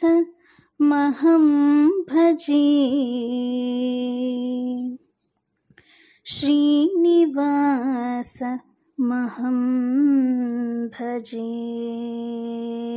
स महं भजे श्रीनिवास महम भजे